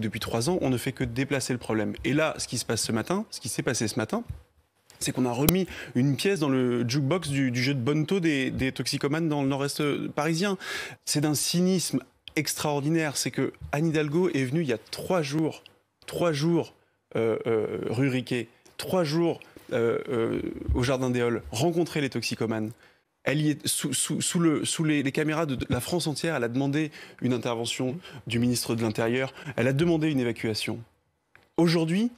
Depuis trois ans, on ne fait que déplacer le problème. Et là, ce qui se passe ce matin, ce qui s'est passé ce matin, c'est qu'on a remis une pièce dans le jukebox du, jeu de bonto des, des toxicomanes dans le nord-est parisien. C'est d'un cynisme extraordinaire. C'est que Anne Hidalgo est venue il y a trois jours, trois jours, euh, euh Riquet, trois jours euh, euh, au Jardin des Halles, rencontrer les toxicomanes. Elle y est sous, les, caméras de la France entière. Elle a demandé une intervention du ministre de l'Intérieur. Elle a demandé une évacuation. Aujourd'hui,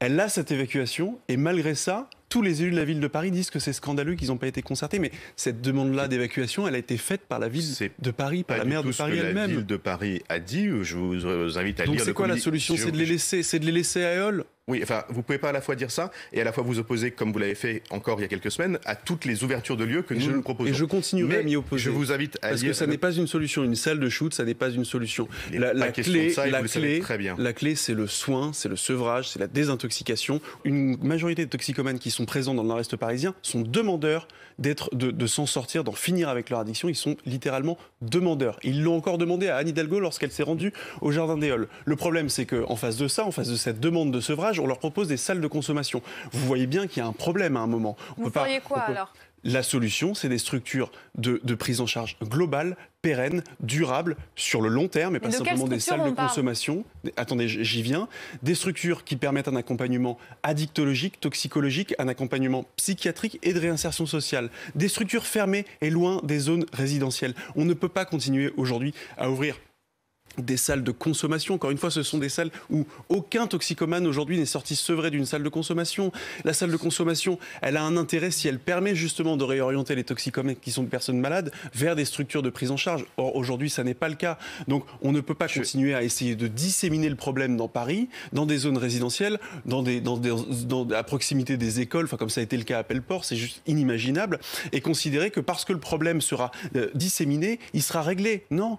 elle a cette évacuation et malgré ça, tous les élus de la ville de Paris disent que c'est scandaleux qu'ils n'ont pas été concertés. Mais cette demande-là d'évacuation, elle a été faite par la ville de Paris, par la maire de Paris elle-même. La ville de Paris a dit. Je vous invite à Donc lire. Donc c'est quoi la solution C'est de les laisser, c'est de les laisser à Eole oui, enfin, vous pouvez pas à la fois dire ça et à la fois vous opposer, comme vous l'avez fait encore il y a quelques semaines, à toutes les ouvertures de lieux que nous, je, vous proposons. Et je continuerai à m'y opposer. Je vous invite à parce que ça n'est pas une solution. Une salle de shoot, ça n'est pas une solution. La, la, clé, ça, la, clé, très bien. la clé, c'est le soin, c'est le sevrage, c'est la désintoxication. Une majorité des toxicomanes qui sont présents dans le nord-est parisien sont demandeurs d'être, de, s'en sortir, d'en finir avec leur addiction. Ils sont littéralement demandeurs. Ils l'ont encore demandé à Anne Hidalgo lorsqu'elle s'est rendue au jardin des Halles. Le problème, c'est que en face de ça, en face de cette demande de sevrage on leur propose des salles de consommation. Vous voyez bien qu'il y a un problème à un moment. Vous peut quoi alors la solution, c'est des structures de, prise en charge globale, pérenne, durable, sur le long terme, et pas simplement des salles de consommation. Attendez, j'y viens. Des structures qui permettent un accompagnement addictologique, toxicologique, un accompagnement psychiatrique et de réinsertion sociale. Des structures fermées et loin des zones résidentielles. On ne peut pas continuer aujourd'hui à ouvrir des salles de consommation. Encore une fois, ce sont des salles où aucun toxicomane aujourd'hui n'est sorti sevré d'une salle de consommation. La salle de consommation, elle a un intérêt si elle permet justement de réorienter les toxicomanes qui sont des personnes malades vers des structures de prise en charge. Or, aujourd'hui, ça n'est pas le cas. Donc, on ne peut pas continuer à essayer de disséminer le problème dans Paris, dans des zones résidentielles, dans des, dans dans, à proximité des écoles, enfin, comme ça a été le cas à Pelleport, c'est juste inimaginable, et considérer que parce que le problème sera euh, disséminé, il sera réglé. Non,